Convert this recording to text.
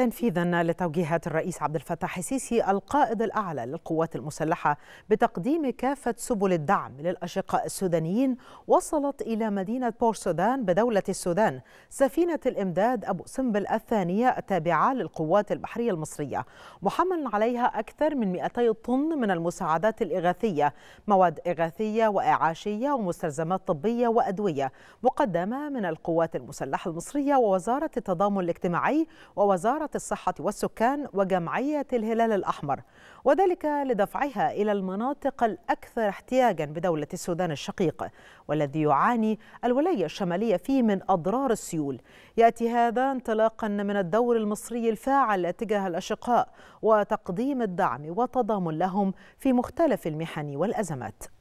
تنفيذا لتوجيهات الرئيس عبد الفتاح السيسي القائد الاعلى للقوات المسلحه بتقديم كافه سبل الدعم للاشقاء السودانيين وصلت الى مدينه بورسودان بدوله السودان سفينه الامداد ابو سمبل الثانيه التابعه للقوات البحريه المصريه محمل عليها اكثر من 200 طن من المساعدات الاغاثيه مواد اغاثيه واعاشيه ومستلزمات طبيه وادويه مقدمه من القوات المسلحه المصريه ووزاره التضامن الاجتماعي ووزاره الصحة والسكان وجمعية الهلال الأحمر وذلك لدفعها إلى المناطق الأكثر احتياجا بدولة السودان الشقيق والذي يعاني الولاية الشمالية فيه من أضرار السيول يأتي هذا انطلاقا من الدور المصري الفاعل تجاه الأشقاء وتقديم الدعم وتضامن لهم في مختلف المحن والأزمات